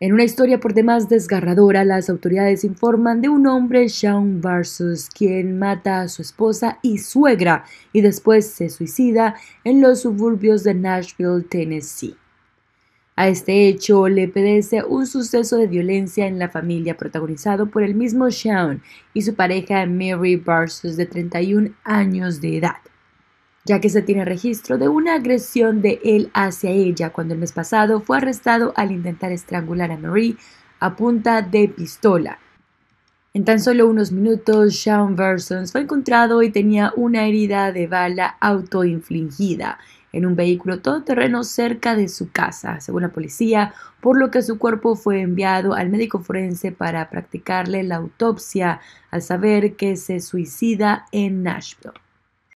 En una historia por demás desgarradora, las autoridades informan de un hombre, Sean Versus, quien mata a su esposa y suegra y después se suicida en los suburbios de Nashville, Tennessee. A este hecho le pedece un suceso de violencia en la familia protagonizado por el mismo Sean y su pareja Mary Varsus de 31 años de edad ya que se tiene registro de una agresión de él hacia ella cuando el mes pasado fue arrestado al intentar estrangular a Marie a punta de pistola. En tan solo unos minutos, Sean Versons fue encontrado y tenía una herida de bala autoinfligida en un vehículo todoterreno cerca de su casa, según la policía, por lo que su cuerpo fue enviado al médico forense para practicarle la autopsia al saber que se suicida en Nashville.